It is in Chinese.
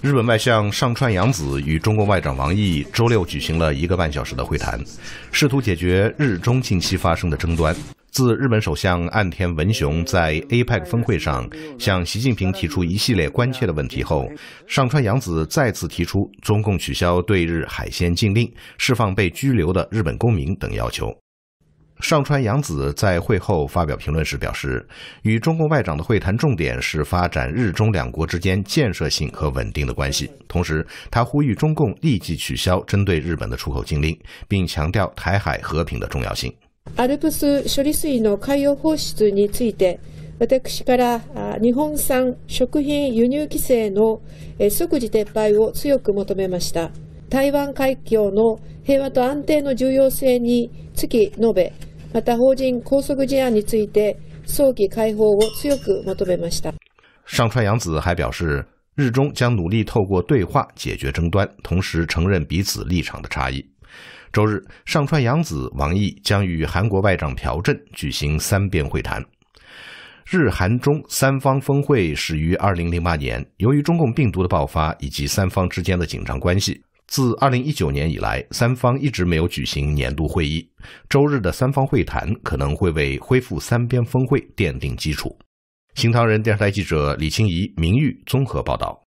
日本外相上川洋子与中国外长王毅周六举行了一个半小时的会谈，试图解决日中近期发生的争端。自日本首相岸田文雄在 APEC 峰会上向习近平提出一系列关切的问题后，上川洋子再次提出中共取消对日海鲜禁令、释放被拘留的日本公民等要求。上川洋子在会后发表评论时表示，与中共外长的会谈重点是发展日中两国之间建设性和稳定的关系。同时，他呼吁中共立即取消针对日本的出口禁令，并强调台海和平的重要性。アルプス処理水の海洋放出について、私から日本産食品輸入規制の即時撤廃を強く求めました。台湾海峡の平和と安定の重要性に述べ。また、法人拘束事案について早期解放を強く求めました。上川洋子还表示，日中将努力透过对话解决争端，同时承认彼此立场的差异。周日，上川洋子、王毅将与韩国外长朴振举行三边会谈。日韩中三方峰会始于2008年，由于中共病毒的爆发以及三方之间的紧张关系。自二零一九年以来，三方一直没有举行年度会议。周日的三方会谈可能会为恢复三边峰会奠定基础。新唐人电视台记者李清怡、明玉综合报道。